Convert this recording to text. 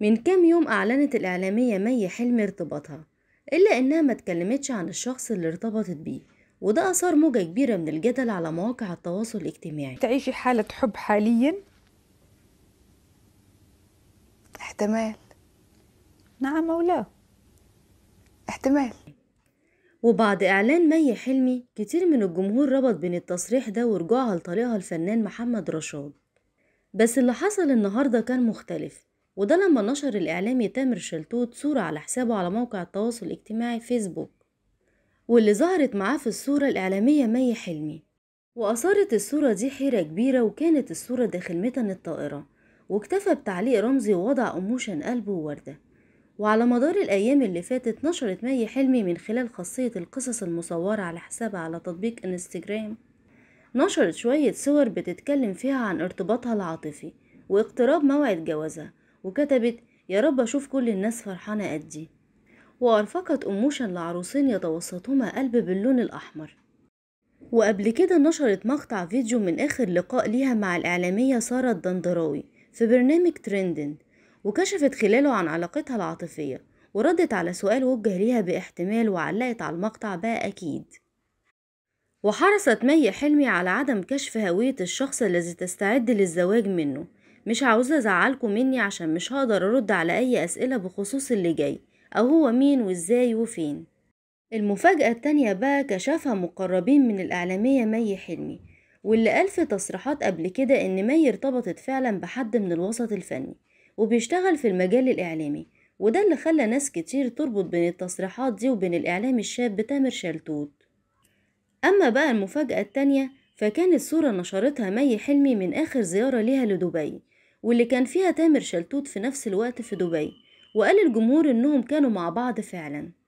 من كام يوم أعلنت الإعلامية مي حلمي ارتباطها إلا إنها ما تكلمتش عن الشخص اللي ارتبطت بيه وده أثار موجة كبيرة من الجدل على مواقع التواصل الاجتماعي تعيشي حالة حب حاليا احتمال نعم أو لا احتمال وبعد إعلان مي حلمي كتير من الجمهور ربط بين التصريح ده ورجوعها لطريقها الفنان محمد رشاد بس اللي حصل النهاردة كان مختلف وده لما نشر الإعلامي تامر شلتوت صورة على حسابه على موقع التواصل الاجتماعي فيسبوك واللي ظهرت معاه في الصورة الإعلامية مي حلمي وأثارت الصورة دي حيرة كبيرة وكانت الصورة داخل متن الطائرة واكتفى بتعليق رمزي ووضع أموشن قلبه ووردة وعلى مدار الأيام اللي فاتت نشرت مي حلمي من خلال خاصية القصص المصورة على حسابها على تطبيق انستجرام نشرت شوية صور بتتكلم فيها عن ارتباطها العاطفي واقتراب موعد جوازها وكتبت يا رب أشوف كل الناس فرحانة قد دي وأرفقت أموشا لعروسين يتوسطهما قلب باللون الأحمر وقبل كده نشرت مقطع فيديو من آخر لقاء ليها مع الإعلامية سارة الدندراوي في برنامج ترندن وكشفت خلاله عن علاقتها العاطفية وردت على سؤال وجه ليها باحتمال وعلقت على المقطع بقى أكيد وحرصت مي حلمي على عدم كشف هوية الشخص الذي تستعد للزواج منه مش عاوزة أزعلكم مني عشان مش هقدر أرد على أي أسئلة بخصوص اللي جاي أو هو مين وإزاي وفين المفاجأة التانية بقى كشفها مقربين من الإعلامية مي حلمي واللي قال في تصريحات قبل كده إن مي ارتبطت فعلا بحد من الوسط الفني وبيشتغل في المجال الإعلامي وده اللي خلى ناس كتير تربط بين التصريحات دي وبين الإعلام الشاب تامر شلتوت أما بقى المفاجأة التانية فكانت صورة نشرتها مي حلمي من آخر زيارة ليها لدبي واللي كان فيها تامر شلتوت في نفس الوقت في دبي وقال الجمهور إنهم كانوا مع بعض فعلا